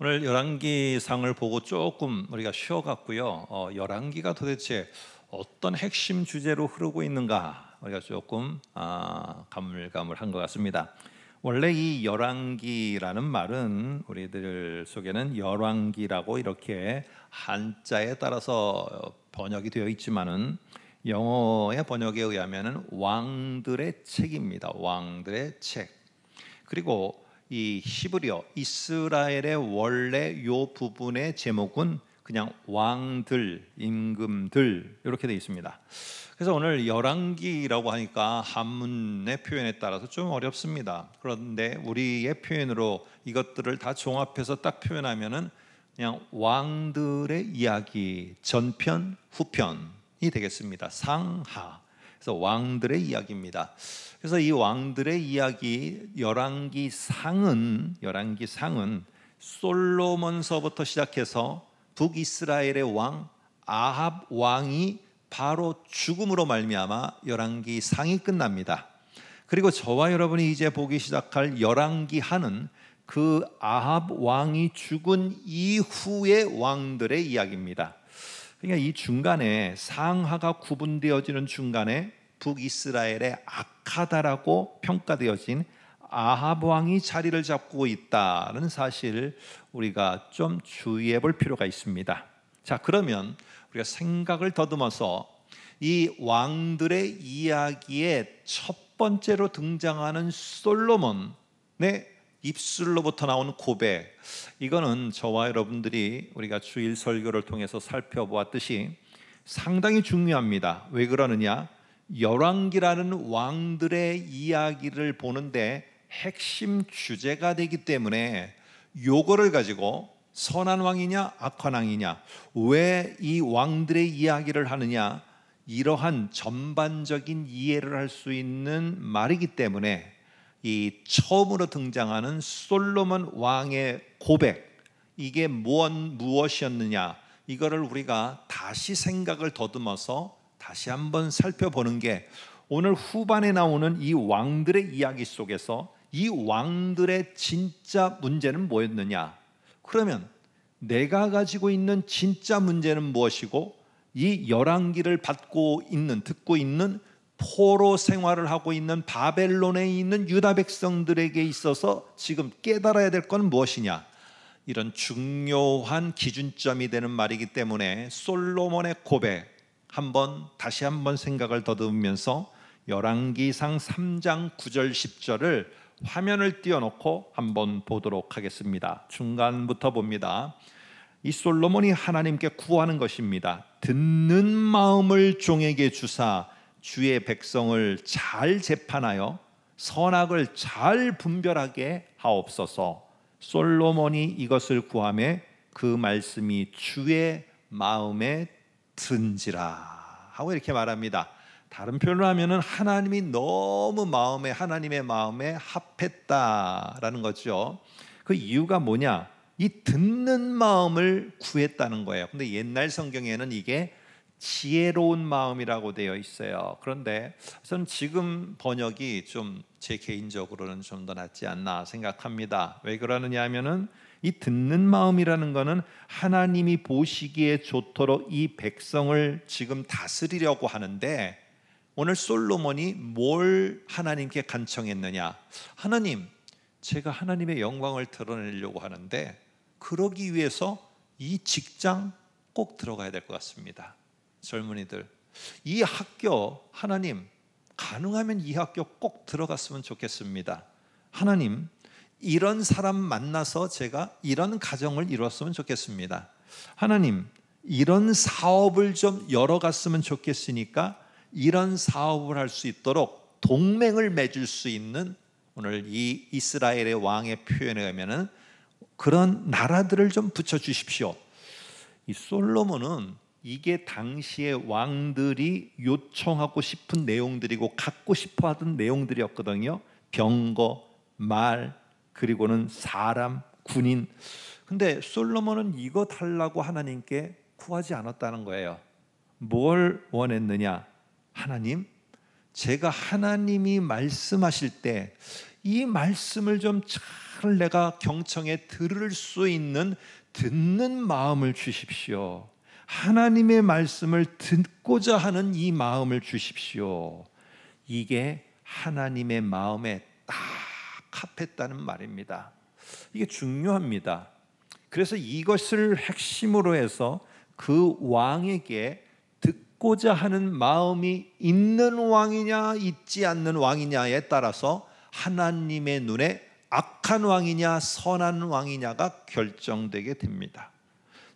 오늘 열왕기상을 보고 조금 우리가 쉬어갔고요. 어, 열왕기가 도대체 어떤 핵심 주제로 흐르고 있는가 우리가 조금 아, 가물가물한 것 같습니다. 원래 이 열왕기라는 말은 우리들 속에는 열왕기라고 이렇게 한자에 따라서 번역이 되어 있지만은 영어의 번역에 의하면은 왕들의 책입니다. 왕들의 책. 그리고 이 히브리어 이스라엘의 원래 요 부분의 제목은 그냥 왕들, 임금들 이렇게 되어 있습니다. 그래서 오늘 열왕기라고 하니까 한문의 표현에 따라서 좀 어렵습니다. 그런데 우리의 표현으로 이것들을 다 종합해서 딱 표현하면은 그냥 왕들의 이야기 전편 후편이 되겠습니다. 상하 그래서 왕들의 이야기입니다. 그래서 이 왕들의 이야기 열왕기 상은 열왕기 상은 솔로몬서부터 시작해서 북이스라엘의 왕 아합 왕이 바로 죽음으로 말미암아 열왕기 상이 끝납니다. 그리고 저와 여러분이 이제 보기 시작할 열왕기 하는 그 아합 왕이 죽은 이후의 왕들의 이야기입니다. 그러니까 이 중간에 상하가 구분되어지는 중간에 북이스라엘의 악하다라고 평가되어진 아합 왕이 자리를 잡고 있다는 사실 을 우리가 좀 주의해 볼 필요가 있습니다. 자, 그러면 우리가 생각을 더듬어서 이 왕들의 이야기에 첫 번째로 등장하는 솔로몬의 입술로부터 나온 고백. 이거는 저와 여러분들이 우리가 주일 설교를 통해서 살펴보았듯이 상당히 중요합니다. 왜 그러느냐? 열왕기라는 왕들의 이야기를 보는데 핵심 주제가 되기 때문에 요거를 가지고 선한 왕이냐 악한 왕이냐 왜 이 왕들의 이야기를 하느냐 이러한 전반적인 이해를 할 수 있는 말이기 때문에 이 처음으로 등장하는 솔로몬 왕의 고백 이게 무언 무엇이었느냐 이거를 우리가 다시 생각을 더듬어서 다시 한번 살펴보는 게 오늘 후반에 나오는 이 왕들의 이야기 속에서 이 왕들의 진짜 문제는 뭐였느냐? 그러면 내가 가지고 있는 진짜 문제는 무엇이고 이 열왕기를 받고 있는 듣고 있는 포로 생활을 하고 있는 바벨론에 있는 유다 백성들에게 있어서 지금 깨달아야 될 건 무엇이냐? 이런 중요한 기준점이 되는 말이기 때문에 솔로몬의 고백 한번 다시 한번 생각을 더듬으면서 열왕기상 3장 9절 10절을 화면을 띄워놓고 한번 보도록 하겠습니다. 중간부터 봅니다. 이 솔로몬이 하나님께 구하는 것입니다. 듣는 마음을 종에게 주사 주의 백성을 잘 재판하여 선악을 잘 분별하게 하옵소서. 솔로몬이 이것을 구함에 그 말씀이 주의 마음에 든지라 하고 이렇게 말합니다. 다른 표현으로 하면은 하나님이 너무 마음에 하나님의 마음에 합했다라는 거죠. 그 이유가 뭐냐? 이 듣는 마음을 구했다는 거예요. 근데 옛날 성경에는 이게 지혜로운 마음이라고 되어 있어요. 그런데 저는 지금 번역이 좀 제 개인적으로는 좀 더 낫지 않나 생각합니다. 왜 그러느냐 하면은 이 듣는 마음이라는 것은 하나님이 보시기에 좋도록 이 백성을 지금 다스리려고 하는데 오늘 솔로몬이 뭘 하나님께 간청했느냐? 하나님, 제가 하나님의 영광을 드러내려고 하는데 그러기 위해서 이 직장 꼭 들어가야 될 것 같습니다. 젊은이들 이 학교 하나님 가능하면 이 학교 꼭 들어갔으면 좋겠습니다. 하나님 이런 사람 만나서 제가 이런 가정을 이뤘으면 좋겠습니다. 하나님 이런 사업을 좀 열어갔으면 좋겠으니까 이런 사업을 할 수 있도록 동맹을 맺을 수 있는 오늘 이 이스라엘의 왕의 표현에 가면은 그런 나라들을 좀 붙여 주십시오. 이 솔로몬은 이게 당시에 왕들이 요청하고 싶은 내용들이고 갖고 싶어 하던 내용들이었거든요. 병거, 말, 그리고는 사람, 군인. 근데 솔로몬은 이거 달라고 하나님께 구하지 않았다는 거예요. 뭘 원했느냐? 하나님, 제가 하나님이 말씀하실 때 이 말씀을 좀잘 내가 경청에 들을 수 있는 듣는 마음을 주십시오. 하나님의 말씀을 듣고자 하는 이 마음을 주십시오. 이게 하나님의 마음에 딱 합했다는 말입니다. 이게 중요합니다. 그래서 이것을 핵심으로 해서 그 왕에게 듣고자 하는 마음이 있는 왕이냐 있지 않는 왕이냐에 따라서 하나님의 눈에 악한 왕이냐 선한 왕이냐가 결정되게 됩니다.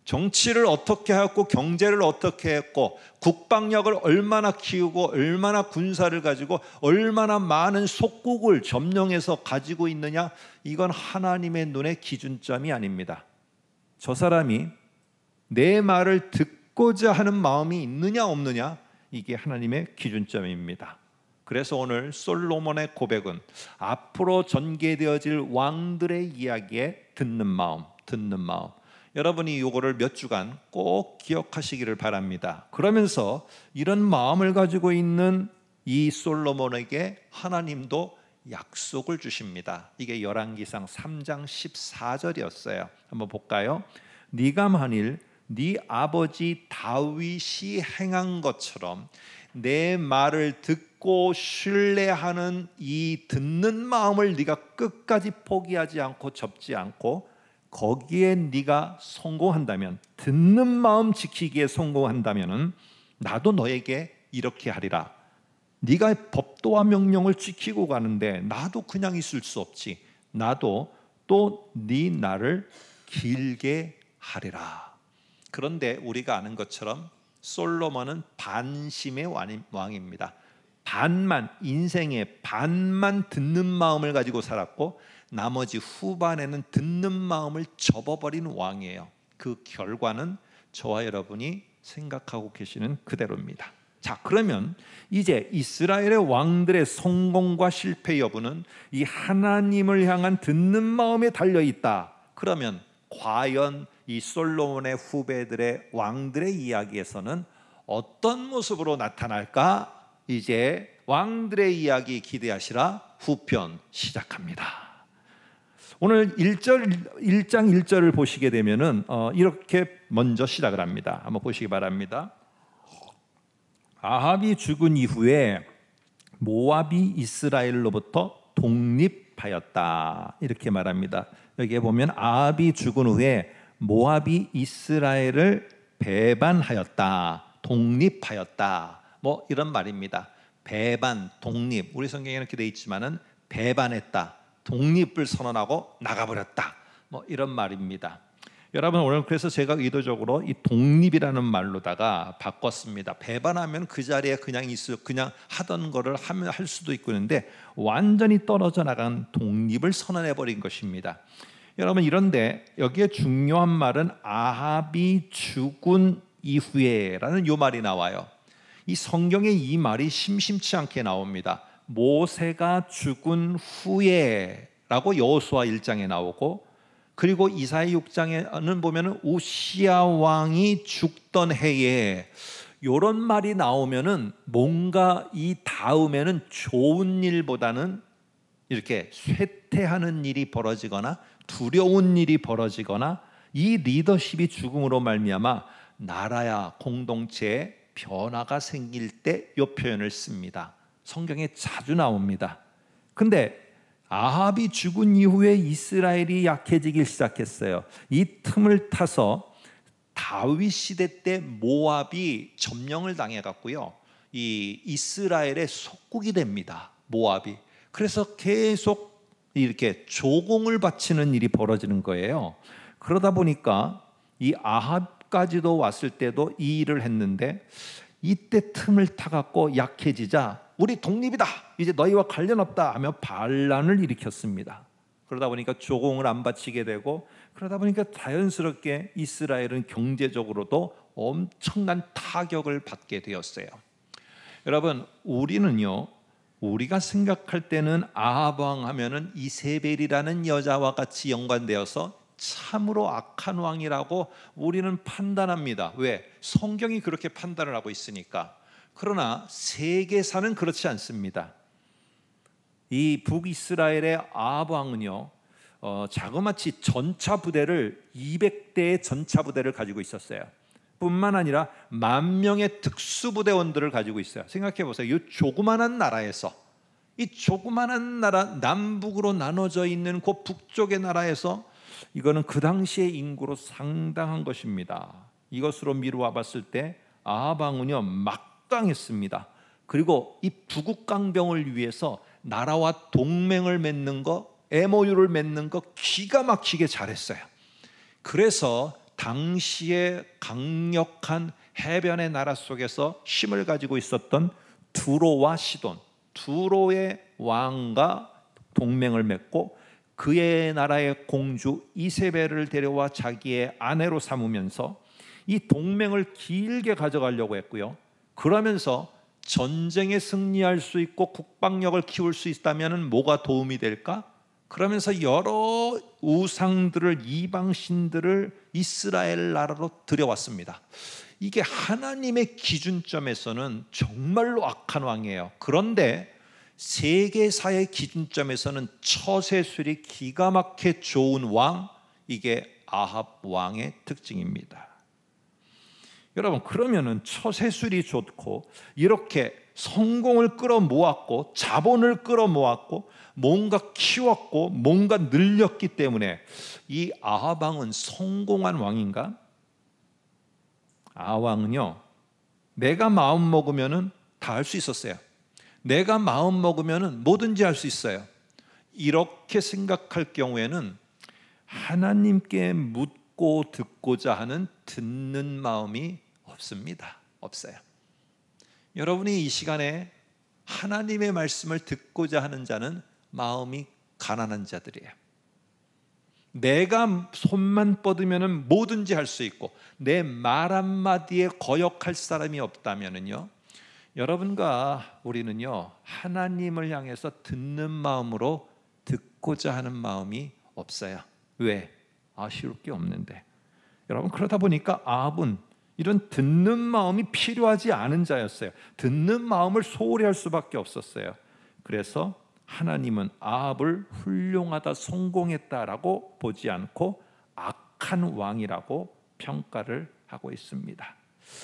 정치를 어떻게 하고 경제를 어떻게 했고 국방력을 얼마나 키우고 얼마나 군사를 가지고 얼마나 많은 속국을 점령해서 가지고 있느냐 이건 하나님의 눈의 기준점이 아닙니다. 저 사람이 내 말을 듣고자 하는 마음이 있느냐 없느냐 이게 하나님의 기준점입니다. 그래서 오늘 솔로몬의 고백은 앞으로 전개되어질 왕들의 이야기에 듣는 마음, 듣는 마음. 여러분이 요거를 몇 주간 꼭 기억하시기를 바랍니다. 그러면서 이런 마음을 가지고 있는 이 솔로몬에게 하나님도 약속을 주십니다. 이게 열왕기상 3장 14절이었어요. 한번 볼까요? 네가 만일 네 아버지 다윗이 행한 것처럼 내 말을 듣고 신뢰하는 이 듣는 마음을 네가 끝까지 포기하지 않고 접지 않고 거기에 네가 성공한다면 듣는 마음 지키기에 성공한다면은 나도 너에게 이렇게 하리라. 네가 법도와 명령을 지키고 가는데 나도 그냥 있을 수 없지. 나도 또 네 나를 길게 하리라. 그런데 우리가 아는 것처럼 솔로몬은 반심의 왕입니다. 반만 인생의 반만 듣는 마음을 가지고 살았고 나머지 후반에는 듣는 마음을 접어버린 왕이에요. 그 결과는 저와 여러분이 생각하고 계시는 그대로입니다. 자, 그러면 이제 이스라엘의 왕들의 성공과 실패 여부는 이 하나님을 향한 듣는 마음에 달려 있다. 그러면 과연 이 솔로몬의 후배들의 왕들의 이야기에서는 어떤 모습으로 나타날까? 이제 왕들의 이야기 기대하시라 후편 시작합니다. 오늘 1절 1장 1절을 보시게 되면은 어, 이렇게 먼저 시작을 합니다. 한번 보시기 바랍니다. 아합이 죽은 이후에 모압이 이스라엘로부터 독립하였다. 이렇게 말합니다. 여기에 보면 아합이 죽은 후에 모압이 이스라엘을 배반하였다. 독립하였다. 뭐 이런 말입니다. 배반, 독립. 우리 성경에 이렇게 돼 있지만은 배반했다. 독립을 선언하고 나가버렸다. 뭐 이런 말입니다. 여러분 오늘 그래서 제가 의도적으로 이 독립이라는 말로다가 바꿨습니다. 배반하면 그 자리에 그냥 있어 그냥 하던 거를 하면 할 수도 있고 있는데 완전히 떨어져 나간 독립을 선언해 버린 것입니다. 여러분 이런데 여기에 중요한 말은 아합이 죽은 이후에라는 요 말이 나와요. 이 성경에 이 말이 심심치 않게 나옵니다. 모세가 죽은 후에라고 여호수아 1장에 나오고 그리고 이사의 6장에는 보면은 우시아 왕이 죽던 해에 이런 말이 나오면은 뭔가 이 다음에는 좋은 일보다는 이렇게 쇠퇴하는 일이 벌어지거나 두려운 일이 벌어지거나 이 리더십이 죽음으로 말미암아 나라야 공동체에 변화가 생길 때이 표현을 씁니다. 성경에 자주 나옵니다. 근데 아합이 죽은 이후에 이스라엘이 약해지기 시작했어요. 이 틈을 타서 다윗 시대 때 모압이 점령을 당해 갔고요이 이스라엘의 속국이 됩니다. 모압이. 그래서 계속 이렇게 조공을 바치는 일이 벌어지는 거예요. 그러다 보니까 이 아합까지도 왔을 때도 이 일을 했는데 이때 틈을 타 갖고 약해지자 우리 독립이다. 이제 너희와 관련 없다 하며 반란을 일으켰습니다. 그러다 보니까 조공을 안 바치게 되고 그러다 보니까 자연스럽게 이스라엘은 경제적으로도 엄청난 타격을 받게 되었어요. 여러분, 우리는요. 우리가 생각할 때는 아하방 하면은 이세벨이라는 여자와 같이 연관되어서 참으로 악한 왕이라고 우리는 판단합니다. 왜? 성경이 그렇게 판단을 하고 있으니까. 그러나 세계사는 그렇지 않습니다. 이 북이스라엘의 아합 왕은요. 어, 자그마치 전차 부대를 200대의 전차 부대를 가지고 있었어요. 뿐만 아니라 만 명의 특수 부대원들을 가지고 있어요. 생각해 보세요. 이 조그만한 나라에서 이 조그만한 나라 남북으로 나눠져 있는 그 북쪽의 나라에서 이거는 그 당시의 인구로 상당한 것입니다. 이것으로 미루어 봤을 때 아합 은요막 석방했습니다. 그리고 이 부국강병을 위해서 나라와 동맹을 맺는 거, MOU를 맺는 거 기가 막히게 잘했어요. 그래서 당시에 강력한 해변의 나라 속에서 힘을 가지고 있었던 두로와 시돈, 두로의 왕과 동맹을 맺고 그의 나라의 공주 이세벨을 데려와 자기의 아내로 삼으면서 이 동맹을 길게 가져가려고 했고요. 그러면서 전쟁에 승리할 수 있고 국방력을 키울 수 있다면 뭐가 도움이 될까? 그러면서 여러 우상들을 이방 신들을 이스라엘 나라로 들여왔습니다. 이게 하나님의 기준점에서는 정말로 악한 왕이에요. 그런데 세계사의 기준점에서는 처세술이 기가 막혀 좋은 왕 이게 아합 왕의 특징입니다. 여러분 그러면은 처세술이 좋고 이렇게 성공을 끌어모았고 자본을 끌어모았고 뭔가 키웠고 뭔가 늘렸기 때문에 이 아하방은 성공한 왕인가? 아왕은요 내가 마음 먹으면은 다 할 수 있었어요. 내가 마음 먹으면은 뭐든지 할 수 있어요. 이렇게 생각할 경우에는 하나님께 묻고 듣고자 하는 듣는 마음이 없습니다. 없어요. 여러분이 이 시간에 하나님의 말씀을 듣고자 하는 자는 마음이 가난한 자들이에요. 내가 손만 뻗으면 뭐든지 할 수 있고 내 말 한마디에 거역할 사람이 없다면요 여러분과 우리는요. 하나님을 향해서 듣는 마음으로 듣고자 하는 마음이 없어요. 왜? 아쉬울 게 없는데. 여러분 그러다 보니까 아합은 이런 듣는 마음이 필요하지 않은 자였어요. 듣는 마음을 소홀히 할 수밖에 없었어요. 그래서 하나님은 아합을 훌륭하다 성공했다라고 보지 않고 악한 왕이라고 평가를 하고 있습니다.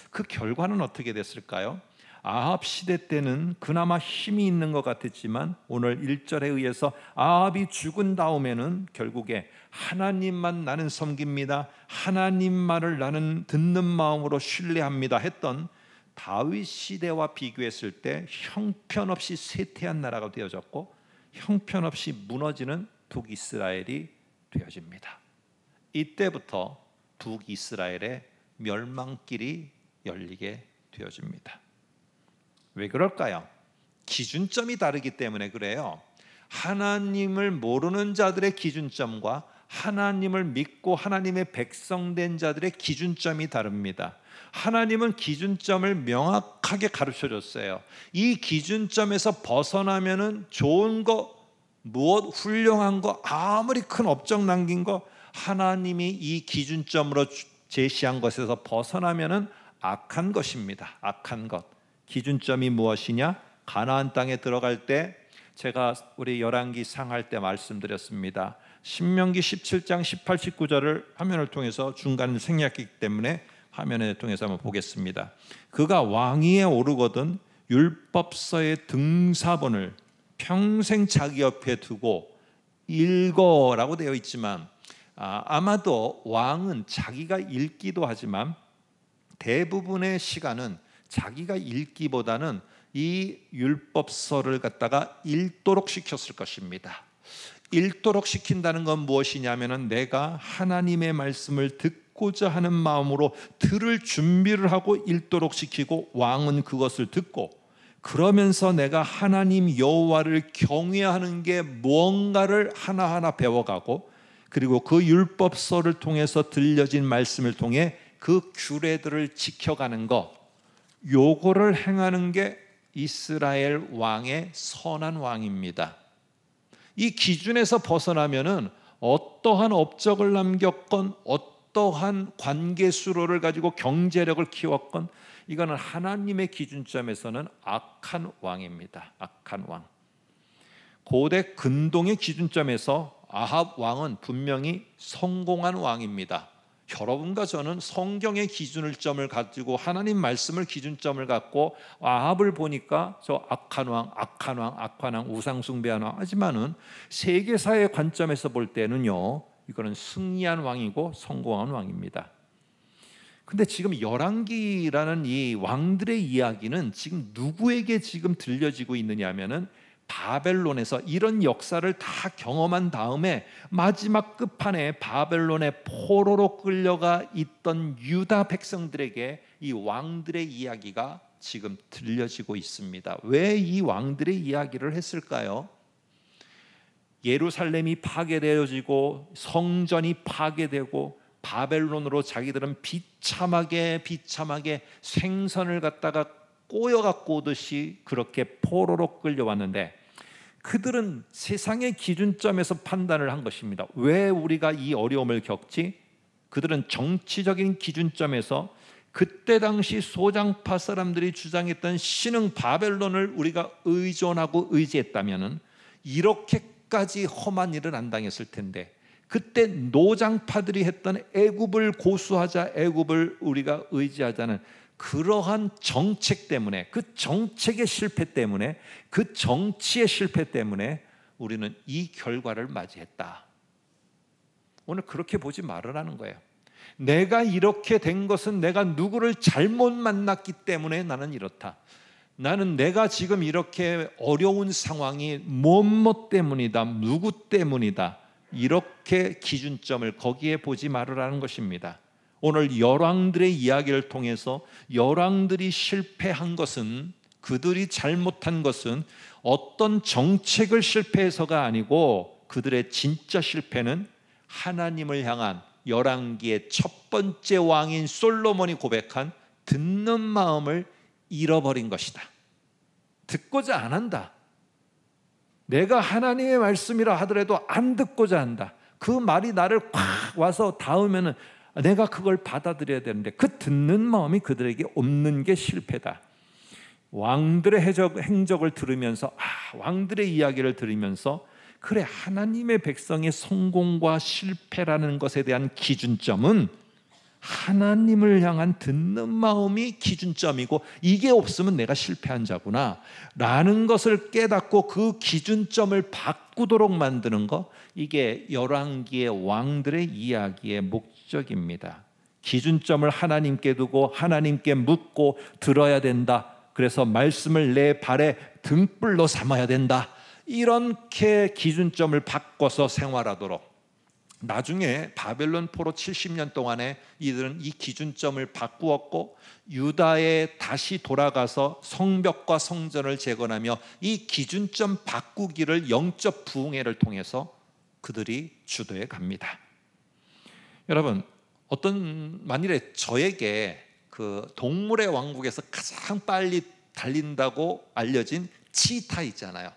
그 결과는 어떻게 됐을까요? 아합 시대 때는 그나마 힘이 있는 것 같았지만 오늘 1절에 의해서 아합이 죽은 다음에는 결국에 하나님만 나는 섬깁니다. 하나님 말을 나는 듣는 마음으로 신뢰합니다. 했던 다윗 시대와 비교했을 때 형편없이 쇠퇴한 나라가 되어졌고 형편없이 무너지는 북이스라엘이 되어집니다. 이때부터 북이스라엘의 멸망길이 열리게 되어집니다. 왜 그럴까요? 기준점이 다르기 때문에 그래요. 하나님을 모르는 자들의 기준점과 하나님을 믿고 하나님의 백성된 자들의 기준점이 다릅니다. 하나님은 기준점을 명확하게 가르쳐 줬어요. 이 기준점에서 벗어나면은 좋은 거, 무엇 훌륭한 거, 아무리 큰 업적 남긴 거 하나님이 이 기준점으로 제시한 것에서 벗어나면은 악한 것입니다. 악한 것. 기준점이 무엇이냐? 가나안 땅에 들어갈 때 제가 우리 열왕기 상할 때 말씀드렸습니다. 신명기 17장 18, 19절을 화면을 통해서 중간 생략했기 때문에 화면을 통해서 한번 보겠습니다. 그가 왕위에 오르거든 율법서의 등사본을 평생 자기 옆에 두고 읽어라고 되어 있지만 아, 마도 왕은 자기가 읽기도 하지만 대부분의 시간은 자기가 읽기보다는 이 율법서를 갖다가 읽도록 시켰을 것입니다. 읽도록 시킨다는 건 무엇이냐면은 내가 하나님의 말씀을 듣고자 하는 마음으로 들을 준비를 하고 읽도록 시키고 왕은 그것을 듣고 그러면서 내가 하나님 여호와를 경외하는 게 무언가를 하나하나 배워가고 그리고 그 율법서를 통해서 들려진 말씀을 통해 그 규례들을 지켜가는 것 요거를 행하는 게 이스라엘 왕의 선한 왕입니다. 이 기준에서 벗어나면은 어떠한 업적을 남겼건 어떠한 관계 수로를 가지고 경제력을 키웠건 이거는 하나님의 기준점에서는 악한 왕입니다. 악한 왕. 고대 근동의 기준점에서 아합 왕은 분명히 성공한 왕입니다. 여러분과 저는 성경의 기준점을 가지고 하나님 말씀을 기준점을 갖고 아합을 보니까 저 악한 왕, 악한 왕, 악한 왕, 우상 숭배한 왕 하지만은 세계사의 관점에서 볼 때는요. 이거는 승리한 왕이고 성공한 왕입니다. 근데 지금 열왕기라는 이 왕들의 이야기는 지금 누구에게 지금 들려지고 있느냐면은 바벨론에서 이런 역사를 다 경험한 다음에 마지막 끝판에 바벨론의 포로로 끌려가 있던 유다 백성들에게 이 왕들의 이야기가 지금 들려지고 있습니다. 왜 이 왕들의 이야기를 했을까요? 예루살렘이 파괴되어지고 성전이 파괴되고 바벨론으로 자기들은 비참하게 비참하게 생선을 갖다가 꼬여 갖고 오듯이 그렇게 포로로 끌려왔는데 그들은 세상의 기준점에서 판단을 한 것입니다. 왜 우리가 이 어려움을 겪지? 그들은 정치적인 기준점에서 그때 당시 소장파 사람들이 주장했던 신흥 바벨론을 우리가 의존하고 의지했다면 이렇게까지 험한 일을 안 당했을 텐데 그때 노장파들이 했던 애굽을 고수하자 애굽을 우리가 의지하자는 그러한 정책 때문에 그 정책의 실패 때문에 그 정치의 실패 때문에 우리는 이 결과를 맞이했다. 오늘 그렇게 보지 말으라는 거예요. 내가 이렇게 된 것은 내가 누구를 잘못 만났기 때문에 나는 이렇다. 나는 내가 지금 이렇게 어려운 상황이 뭐뭐 때문이다. 누구 때문이다. 이렇게 기준점을 거기에 보지 말으라는 것입니다. 오늘 열왕들의 이야기를 통해서 열왕들이 실패한 것은 그들이 잘못한 것은 어떤 정책을 실패해서가 아니고 그들의 진짜 실패는 하나님을 향한 열왕기의 첫 번째 왕인 솔로몬이 고백한 듣는 마음을 잃어버린 것이다. 듣고자 안 한다. 내가 하나님의 말씀이라 하더라도 안 듣고자 한다. 그 말이 나를 콱 와서 닿으면은 내가 그걸 받아들여야 되는데 그 듣는 마음이 그들에게 없는 게 실패다. 왕들의 행적, 을 들으면서 아, 왕들의 이야기를 들으면서 그래 하나님의 백성의 성공과 실패라는 것에 대한 기준점은 하나님을 향한 듣는 마음이 기준점이고 이게 없으면 내가 실패한 자구나 라는 것을 깨닫고 그 기준점을 바꾸도록 만드는 거 이게 열왕기의 왕들의 이야기의 목 시적입니다. 기준점을 하나님께 두고 하나님께 묻고 들어야 된다. 그래서 말씀을 내 발에 등불로 삼아야 된다. 이렇게 기준점을 바꿔서 생활하도록 나중에 바벨론 포로 70년 동안에 이들은 이 기준점을 바꾸었고 유다에 다시 돌아가서 성벽과 성전을 재건하며 이 기준점 바꾸기를 영적 부흥회를 통해서 그들이 주도해 갑니다. 여러분 어떤 만일에 저에게 그 동물의 왕국에서 가장 빨리 달린다고 알려진 치타 있잖아요.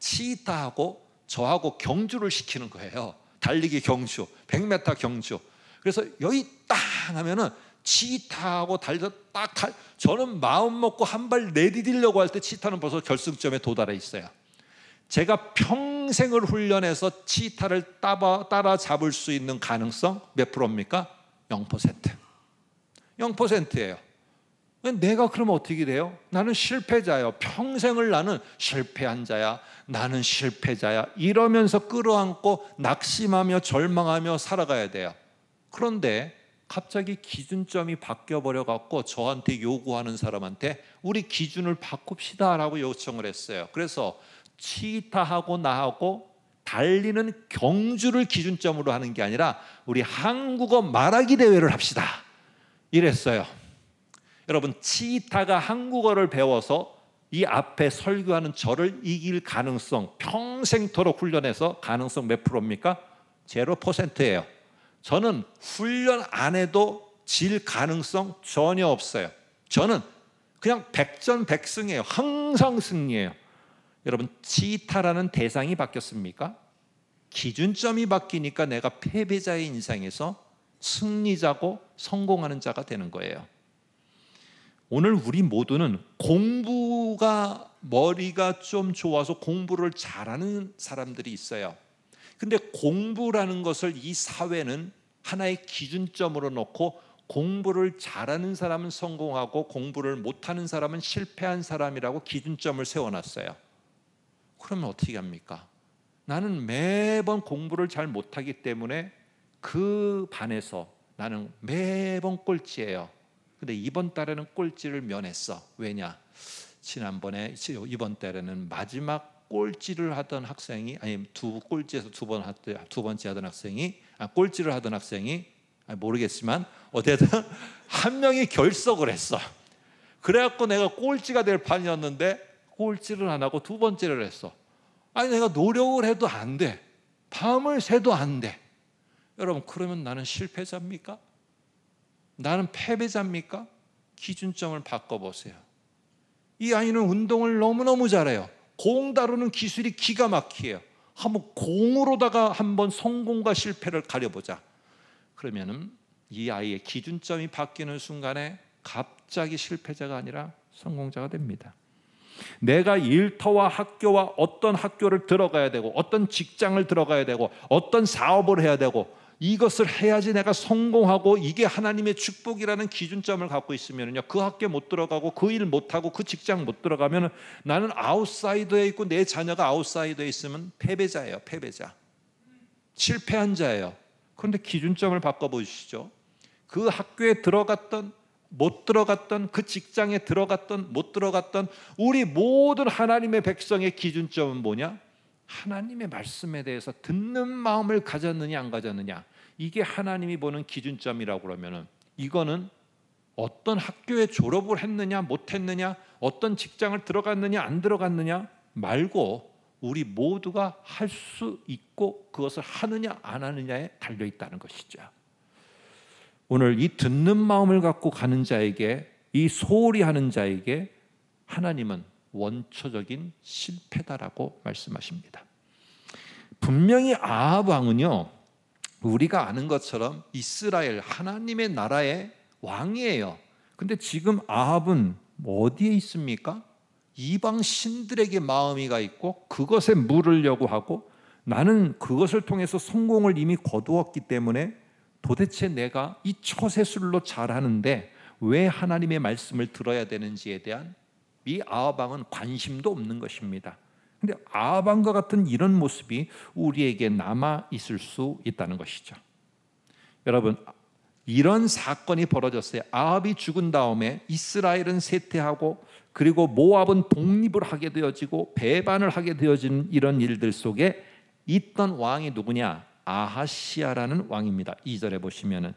치타하고 저하고 경주를 시키는 거예요. 달리기 경주, 100m 경주. 그래서 여기 딱 하면은 치타하고 달려딱 달, 저는 마음 먹고 한 발 내디디려고 할 때 치타는 벌써 결승점에 도달해 있어요. 제가 평생을 훈련해서 치타를 따라잡을 수 있는 가능성 몇 프로입니까? 0%. 0%예요. 내가 그러면 어떻게 돼요? 나는 실패자예요. 평생을 나는 실패한 자야. 나는 실패자야. 이러면서 끌어안고 낙심하며 절망하며 살아가야 돼요. 그런데 갑자기 기준점이 바뀌어 버려 갖고 저한테 요구하는 사람한테 우리 기준을 바꿉시다라고 요청을 했어요. 그래서 치타하고 나하고 달리는 경주를 기준점으로 하는 게 아니라 우리 한국어 말하기 대회를 합시다. 이랬어요. 여러분 치타가 한국어를 배워서 이 앞에 설교하는 저를 이길 가능성 평생토록 훈련해서 가능성 몇 프로입니까? 제로 퍼센트예요. 저는 훈련 안 해도 질 가능성 전혀 없어요. 저는 그냥 백전백승이에요. 항상 승리예요. 여러분 치타라는 대상이 바뀌었습니까? 기준점이 바뀌니까 내가 패배자의 인상에서 승리자고 성공하는 자가 되는 거예요. 오늘 우리 모두는 공부가 머리가 좀 좋아서 공부를 잘하는 사람들이 있어요. 근데 공부라는 것을 이 사회는 하나의 기준점으로 놓고 공부를 잘하는 사람은 성공하고 공부를 못하는 사람은 실패한 사람이라고 기준점을 세워놨어요. 그러면 어떻게 합니까? 나는 매번 공부를 잘 못하기 때문에 그 반에서 나는 매번 꼴찌예요. 근데 이번 달에는 꼴찌를 면했어. 왜냐? 지난번에 이번 달에는 마지막 꼴찌를 하던 학생이 아니 두 꼴찌에서 두번두 번째 하던 학생이 아 꼴찌를 하던 학생이 아, 모르겠지만 어쨌든 한 명이 결석을 했어. 그래갖고 내가 꼴찌가 될 판이었는데 꼴찌를 안 하고 두 번째를 했어. 아니 내가 노력을 해도 안 돼. 밤을 새도 안 돼. 여러분 그러면 나는 실패자입니까? 나는 패배자입니까? 기준점을 바꿔보세요. 이 아이는 운동을 너무너무 잘해요. 공 다루는 기술이 기가 막히에요. 한번 공으로다가 한번 성공과 실패를 가려보자. 그러면은 이 아이의 기준점이 바뀌는 순간에 갑자기 실패자가 아니라 성공자가 됩니다. 내가 일터와 학교와 어떤 학교를 들어가야 되고 어떤 직장을 들어가야 되고 어떤 사업을 해야 되고 이것을 해야지 내가 성공하고 이게 하나님의 축복이라는 기준점을 갖고 있으면요 그 학교 못 들어가고 그 일 못하고 그 직장 못 들어가면 나는 아웃사이더에 있고 내 자녀가 아웃사이더에 있으면 패배자예요 패배자 실패한 자예요 그런데 기준점을 바꿔보시죠 그 학교에 들어갔던 못 들어갔던 그 직장에 들어갔던 못 들어갔던 우리 모든 하나님의 백성의 기준점은 뭐냐? 하나님의 말씀에 대해서 듣는 마음을 가졌느냐 안 가졌느냐 이게 하나님이 보는 기준점이라고 그러면은 이거는 어떤 학교에 졸업을 했느냐 못 했느냐 어떤 직장을 들어갔느냐 안 들어갔느냐 말고 우리 모두가 할 수 있고 그것을 하느냐 안 하느냐에 달려 있다는 것이죠. 오늘 이 듣는 마음을 갖고 가는 자에게 이 소홀히 하는 자에게 하나님은 원초적인 실패다라고 말씀하십니다. 분명히 아합 왕은요. 우리가 아는 것처럼 이스라엘 하나님의 나라의 왕이에요. 근데 지금 아합은 어디에 있습니까? 이방 신들에게 마음이 가 있고 그것에 물으려고 하고 나는 그것을 통해서 성공을 이미 거두었기 때문에 도대체 내가 이처세술로 잘하는데 왜 하나님의 말씀을 들어야 되는지에 대한 이 아합방은 관심도 없는 것입니다. 근데 아합방과 같은 이런 모습이 우리에게 남아 있을 수 있다는 것이죠. 여러분 이런 사건이 벌어졌어요. 아합이 죽은 다음에 이스라엘은 쇠퇴하고 그리고 모압은 독립을 하게 되어지고 배반을 하게 되어지 이런 일들 속에 있던 왕이 누구냐? 아하시아라는 왕입니다. 2절에 보시면은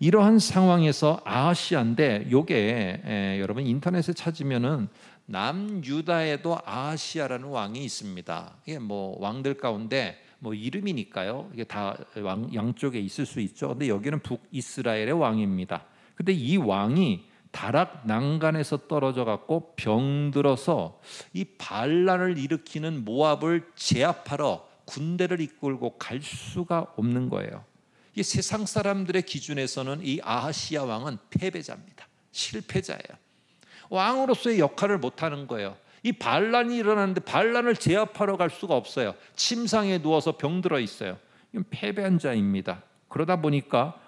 이러한 상황에서 아하시아인데 요게 에, 여러분 인터넷에 찾으면은 남유다에도 아하시아라는 왕이 있습니다. 이게 뭐 왕들 가운데 뭐 이름이니까요. 이게 다 왕, 양쪽에 있을 수 있죠. 근데 여기는 북이스라엘의 왕입니다. 근데 이 왕이 다락 난간에서 떨어져 갖고 병들어서 이 반란을 일으키는 모압을 제압하러 군대를 이끌고 갈 수가 없는 거예요. 이 세상 사람들의 기준에서는 이 아하시야 왕은 패배자입니다. 실패자예요. 왕으로서의 역할을 못하는 거예요. 이 반란이 일어났는데 반란을 제압하러 갈 수가 없어요. 침상에 누워서 병들어 있어요. 이건 패배한 자입니다. 그러다 보니까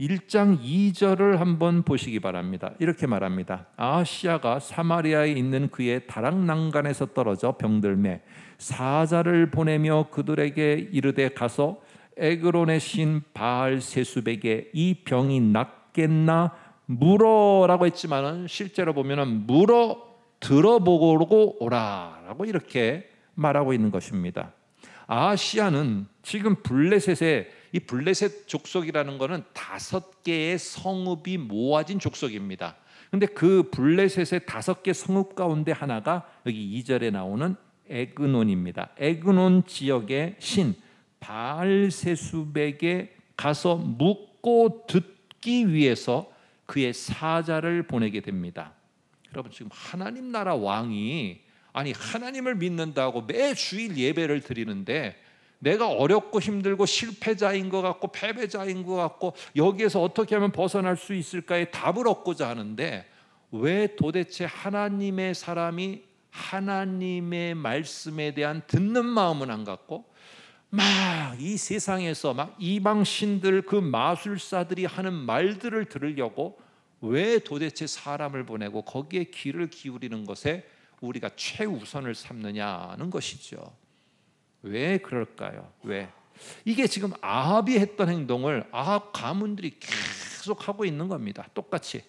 1장 2절을 한번 보시기 바랍니다. 이렇게 말합니다. 아시아가 사마리아에 있는 그의 다락난간에서 떨어져 병들매 사자를 보내며 그들에게 이르되 가서 에그론의 신 바알 세수백에 이 병이 낫겠나 물어라고 했지만은 실제로 보면은 물어 들어보고 오라라고 이렇게 말하고 있는 것입니다. 아시아는 지금 블레셋의 이 블레셋 족속이라는 것은 다섯 개의 성읍이 모아진 족속입니다. 근데 그 블레셋의 다섯 개 성읍 가운데 하나가 여기 2절에 나오는 에그논입니다. 에그논 지역의 신 바알세수백에 가서 묻고 듣기 위해서 그의 사자를 보내게 됩니다. 여러분 지금 하나님 나라 왕이 아니 하나님을 믿는다고 매 주일 예배를 드리는데 내가 어렵고 힘들고 실패자인 것 같고 패배자인 것 같고 여기에서 어떻게 하면 벗어날 수 있을까에 답을 얻고자 하는데 왜 도대체 하나님의 사람이 하나님의 말씀에 대한 듣는 마음은 안 갖고 막 이 세상에서 막 이방 신들 그 마술사들이 하는 말들을 들으려고 왜 도대체 사람을 보내고 거기에 귀를 기울이는 것에 우리가 최우선을 삼느냐는 것이죠. 왜 그럴까요? 왜? 이게 지금 아합이 했던 행동을 아합 가문들이 계속 하고 있는 겁니다. 똑같이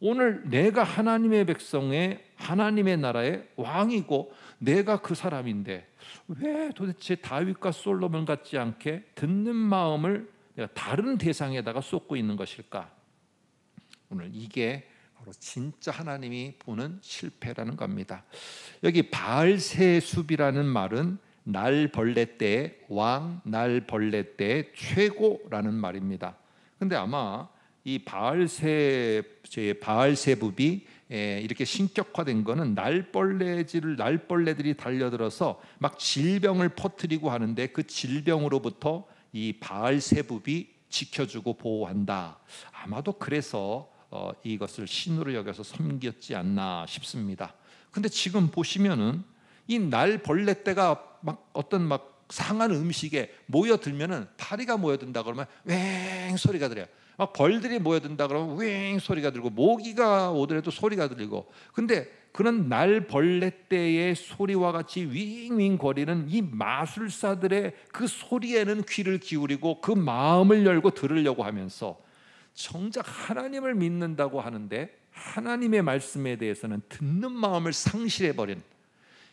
오늘 내가 하나님의 백성의 하나님의 나라의 왕이고 내가 그 사람인데 왜 도대체 다윗과 솔로몬 같지 않게 듣는 마음을 내가 다른 대상에다가 쏟고 있는 것일까? 오늘 이게 바로 진짜 하나님이 보는 실패라는 겁니다. 여기 바알세수비라는 말은 날벌레 때왕 날벌레 때 최고라는 말입니다. 근데 아마 이 바알세 바알세부비 예, 이렇게 신격화된 거는 날벌레질 을 날벌레들이 달려들어서 막 질병을 퍼뜨리고 하는데 그 질병으로부터 이 바알세부비 지켜주고 보호한다. 아마도 그래서 어, 이것을 신으로 여겨서 섬겼지 않나 싶습니다. 근데 지금 보시면은 이 날벌레 때가 막 어떤 막 상한 음식에 모여들면은 파리가 모여든다 그러면 웽 소리가 들려요. 막 벌들이 모여든다 그러면 윙 소리가 들고 모기가 오더라도 소리가 들리고 근데 그런 날벌레 때의 소리와 같이 윙윙 거리는 이 마술사들의 그 소리에는 귀를 기울이고 그 마음을 열고 들으려고 하면서 정작 하나님을 믿는다고 하는데 하나님의 말씀에 대해서는 듣는 마음을 상실해 버린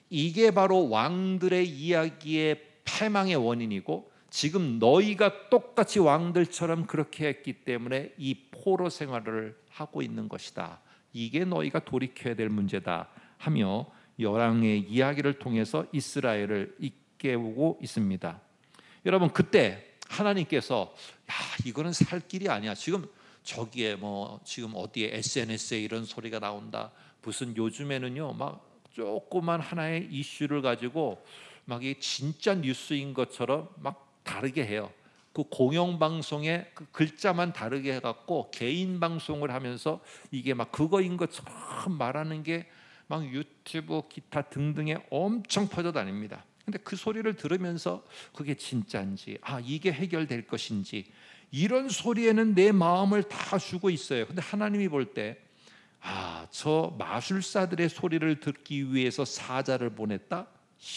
이게 바로 왕들의 이야기의 패망의 원인이고 지금 너희가 똑같이 왕들처럼 그렇게 했기 때문에 이 포로 생활을 하고 있는 것이다. 이게 너희가 돌이켜야 될 문제다 하며 여랑의 이야기를 통해서 이스라엘을 깨우고 있습니다. 여러분 그때 하나님께서 야 이거는 살 길이 아니야. 지금 저기에 뭐 지금 어디에 SNS에 이런 소리가 나온다. 무슨 요즘에는요 막 조그만 하나의 이슈를 가지고 막이 진짜 뉴스인 것처럼 막 다르게 해요. 그 공영 방송의 그 글자만 다르게 해갖고 개인 방송을 하면서 이게 막 그거인 것처럼 말하는 게 막 유튜브 기타 등등에 엄청 퍼져다닙니다. 근데 그 소리를 들으면서 그게 진짜인지 아 이게 해결될 것인지 이런 소리에는 내 마음을 다 주고 있어요. 근데 하나님이 볼 때아 저 마술사들의 소리를 듣기 위해서 사자를 보냈다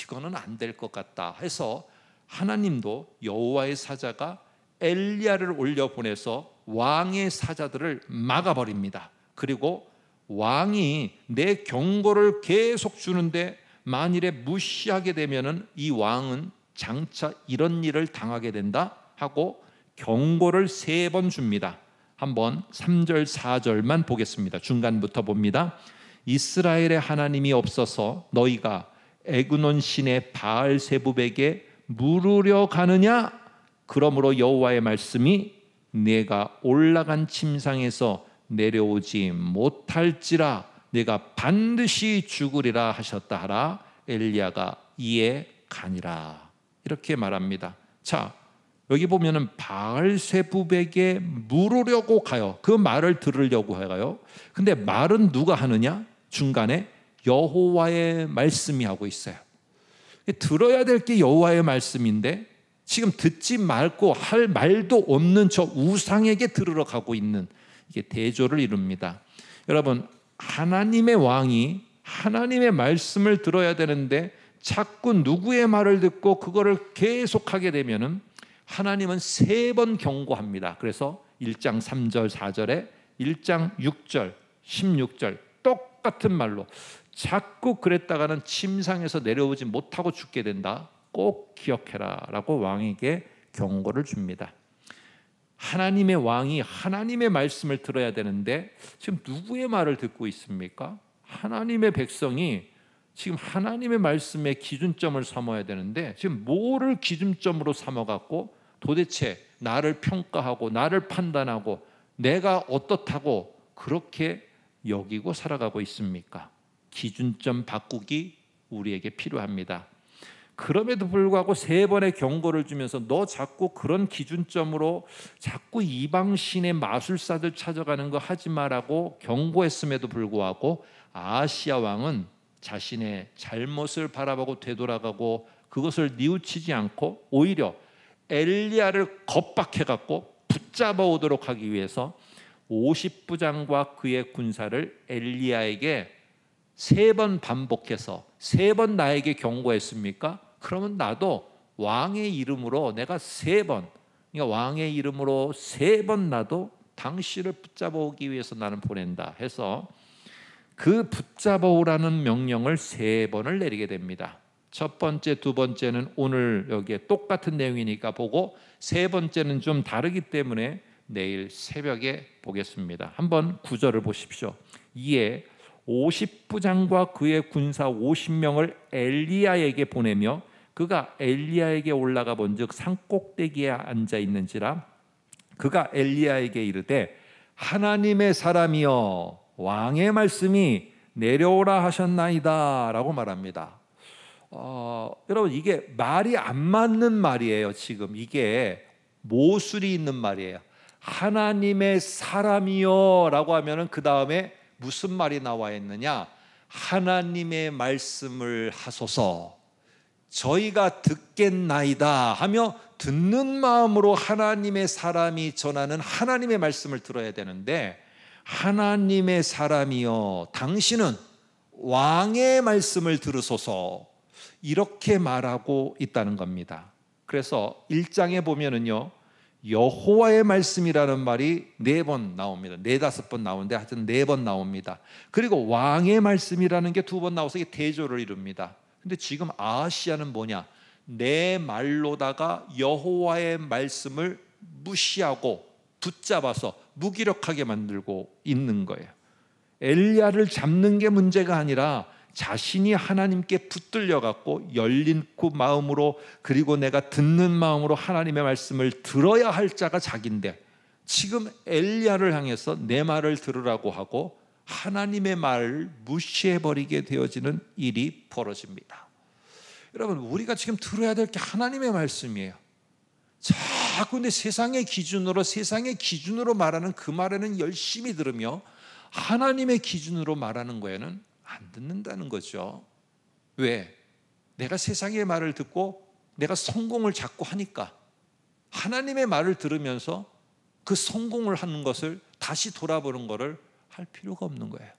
이거는 안 될 것 같다 해서 하나님도 여호와의 사자가 엘리야를 올려 보내서 왕의 사자들을 막아 버립니다. 그리고 왕이 내 경고를 계속 주는데 만일에 무시하게 되면은 이 왕은 장차 이런 일을 당하게 된다 하고 경고를 세 번 줍니다. 한번 3절 4절만 보겠습니다. 중간부터 봅니다. 이스라엘의 하나님이 없어서 너희가 에그논 신의 바알 세부백에 물으려 가느냐? 그러므로 여호와의 말씀이 내가 올라간 침상에서 내려오지 못할지라 내가 반드시 죽으리라 하셨다 하라 엘리야가 이에 가니라 이렇게 말합니다. 자 여기 보면은 바알세부백에 물으려고 가요. 그 말을 들으려고 가요. 근데 말은 누가 하느냐? 중간에 여호와의 말씀이 하고 있어요. 들어야 될 게 여호와의 말씀인데 지금 듣지 말고 할 말도 없는 저 우상에게 들으러 가고 있는 이게 대조를 이룹니다. 여러분 하나님의 왕이 하나님의 말씀을 들어야 되는데 자꾸 누구의 말을 듣고 그거를 계속하게 되면은 하나님은 세 번 경고합니다. 그래서 1장 3절 4절에 1장 6절 16절 똑같은 말로 자꾸 그랬다가는 침상에서 내려오지 못하고 죽게 된다. 꼭 기억해라. 라고 왕에게 경고를 줍니다. 하나님의 왕이 하나님의 말씀을 들어야 되는데 지금 누구의 말을 듣고 있습니까? 하나님의 백성이 지금 하나님의 말씀의 기준점을 삼아야 되는데 지금 뭐를 기준점으로 삼아갖고 도대체 나를 평가하고 나를 판단하고 내가 어떻다고 그렇게 여기고 살아가고 있습니까? 기준점 바꾸기 우리에게 필요합니다. 그럼에도 불구하고 세 번의 경고를 주면서 너 자꾸 그런 기준점으로 자꾸 이방신의 마술사들 찾아가는 거 하지 마라고 경고했음에도 불구하고 아시아 왕은 자신의 잘못을 바라보고 되돌아가고 그것을 뉘우치지 않고 오히려 엘리야를 겁박해 갖고 붙잡아 오도록 하기 위해서 50부장과 그의 군사를 엘리야에게 세번 반복해서 세 번 나에게 경고했습니까? 그러면 나도 왕의 이름으로 내가 세 번, 그러니까 왕의 이름으로 세 번 나도 당신을 붙잡아오기 위해서 나는 보낸다 해서 그 붙잡아오라는 명령을 세 번을 내리게 됩니다. 첫 번째, 두 번째는 오늘 여기에 똑같은 내용이니까 보고 세 번째는 좀 다르기 때문에 내일 새벽에 보겠습니다. 한번 구절을 보십시오. 이에 50부장과 그의 군사 50명을 엘리야에게 보내며 그가 엘리야에게 올라가 본즉 산 꼭대기에 앉아 있는지라 그가 엘리야에게 이르되 하나님의 사람이여 왕의 말씀이 내려오라 하셨나이다라고 말합니다. 어, 여러분 이게 말이 안 맞는 말이에요. 지금 이게 모술이 있는 말이에요. 하나님의 사람이여라고 하면은 그 다음에 무슨 말이 나와 있느냐? 하나님의 말씀을 하소서. 저희가 듣겠나이다 하며 듣는 마음으로 하나님의 사람이 전하는 하나님의 말씀을 들어야 되는데 하나님의 사람이여 당신은 왕의 말씀을 들으소서 이렇게 말하고 있다는 겁니다. 그래서 1장에 보면은요. 여호와의 말씀이라는 말이 네 번 나옵니다. 네 다섯 번 나오는데 하여튼 네 번 나옵니다. 그리고 왕의 말씀이라는 게 두 번 나와서 이게 대조를 이룹니다. 근데 지금 아시아는 뭐냐? 내 말로다가 여호와의 말씀을 무시하고 붙잡아서 무기력하게 만들고 있는 거예요. 엘리야를 잡는 게 문제가 아니라 자신이 하나님께 붙들려 갖고 열린 그 마음으로 그리고 내가 듣는 마음으로 하나님의 말씀을 들어야 할 자가 자기인데 지금 엘리야를 향해서 내 말을 들으라고 하고 하나님의 말을 무시해 버리게 되어지는 일이 벌어집니다. 여러분 우리가 지금 들어야 될 게 하나님의 말씀이에요. 자꾸 내 세상의 기준으로 세상의 기준으로 말하는 그 말에는 열심히 들으며 하나님의 기준으로 말하는 거에는 안 듣는다는 거죠. 왜? 내가 세상의 말을 듣고 내가 성공을 자꾸 하니까 하나님의 말을 들으면서 그 성공을 하는 것을 다시 돌아보는 것을 할 필요가 없는 거예요.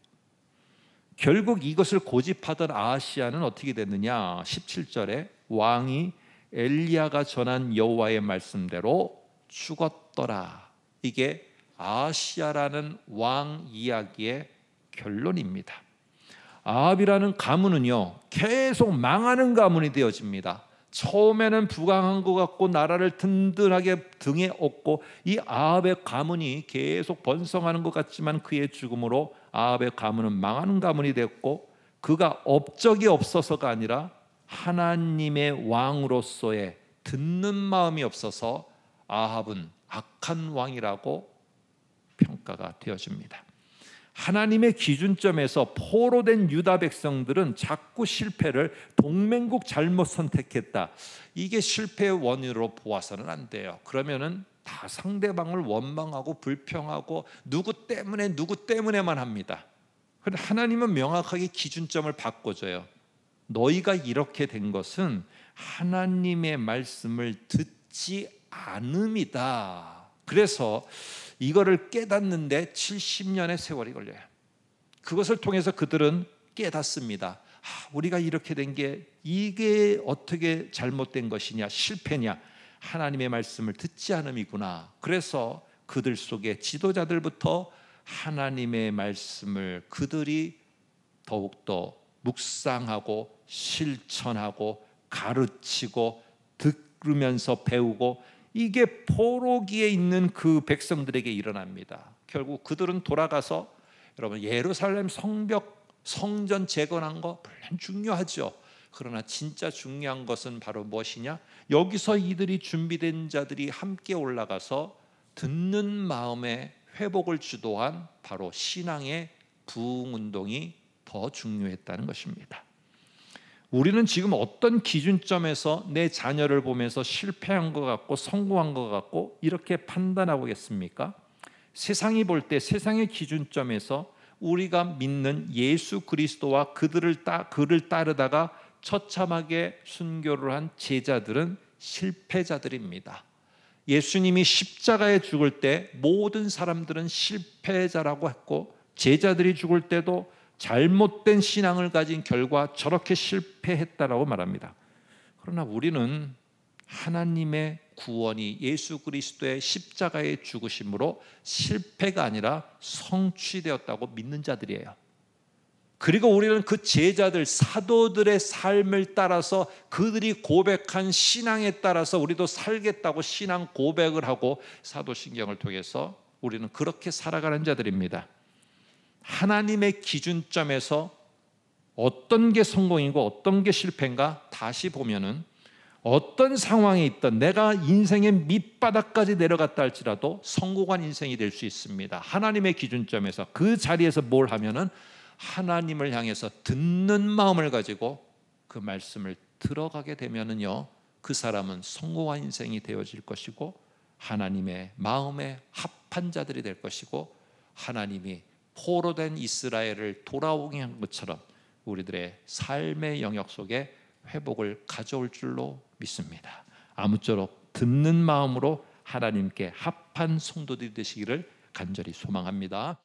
결국 이것을 고집하던 아시아는 어떻게 됐느냐? 17절에 왕이 엘리야가 전한 여호와의 말씀대로 죽었더라. 이게 아시아라는왕 이야기의 결론입니다. 아합이라는 가문은요, 계속 망하는 가문이 되어집니다. 처음에는 부강한 것 같고 나라를 든든하게 등에 업고 이 아합의 가문이 계속 번성하는 것 같지만 그의 죽음으로 아합의 가문은 망하는 가문이 됐고 그가 업적이 없어서가 아니라 하나님의 왕으로서의 듣는 마음이 없어서 아합은 악한 왕이라고 평가가 되어집니다. 하나님의 기준점에서 포로된 유다 백성들은 자꾸 실패를 동맹국 잘못 선택했다. 이게 실패의 원인으로 보아서는 안 돼요. 그러면은 다 상대방을 원망하고 불평하고 누구 때문에 누구 때문에만 합니다. 그런데 하나님은 명확하게 기준점을 바꿔줘요. 너희가 이렇게 된 것은 하나님의 말씀을 듣지 않음이다. 그래서 이거를 깨닫는데 70년의 세월이 걸려요. 그것을 통해서 그들은 깨닫습니다. 아, 우리가 이렇게 된 게 이게 어떻게 잘못된 것이냐, 실패냐, 하나님의 말씀을 듣지 않음이구나. 그래서 그들 속에 지도자들부터 하나님의 말씀을 그들이 더욱더 묵상하고 실천하고 가르치고 들으면서 배우고 이게 포로기에 있는 그 백성들에게 일어납니다. 결국 그들은 돌아가서 여러분 예루살렘 성벽 성전 재건한 거 물론 중요하죠. 그러나 진짜 중요한 것은 바로 무엇이냐? 여기서 이들이 준비된 자들이 함께 올라가서 듣는 마음의 회복을 주도한 바로 신앙의 부흥 운동이 더 중요했다는 것입니다. 우리는 지금 어떤 기준점에서 내 자녀를 보면서 실패한 것 같고 성공한 것 같고 이렇게 판단하고 있습니까? 세상이 볼 때 세상의 기준점에서 우리가 믿는 예수 그리스도와 그들을 따, 그를 따르다가 처참하게 순교를 한 제자들은 실패자들입니다. 예수님이 십자가에 죽을 때 모든 사람들은 실패자라고 했고 제자들이 죽을 때도 잘못된 신앙을 가진 결과 저렇게 실패했다라고 말합니다. 그러나 우리는 하나님의 구원이 예수 그리스도의 십자가의 죽으심으로 실패가 아니라 성취되었다고 믿는 자들이에요. 그리고 우리는 그 제자들, 사도들의 삶을 따라서 그들이 고백한 신앙에 따라서 우리도 살겠다고 신앙 고백을 하고 사도신경을 통해서 우리는 그렇게 살아가는 자들입니다. 하나님의 기준점에서 어떤 게 성공이고 어떤 게 실패인가 다시 보면은 어떤 상황에 있던 내가 인생의 밑바닥까지 내려갔다 할지라도 성공한 인생이 될 수 있습니다. 하나님의 기준점에서 그 자리에서 뭘 하면은 하나님을 향해서 듣는 마음을 가지고 그 말씀을 들어가게 되면은요. 그 사람은 성공한 인생이 되어질 것이고 하나님의 마음에 합한 자들이 될 것이고 하나님이 포로 된 이스라엘을 돌아오게 한 것처럼 우리들의 삶의 영역 속에 회복을 가져올 줄로 믿습니다. 아무쪼록 듣는 마음으로 하나님께 합한 성도들이 되시기를 간절히 소망합니다.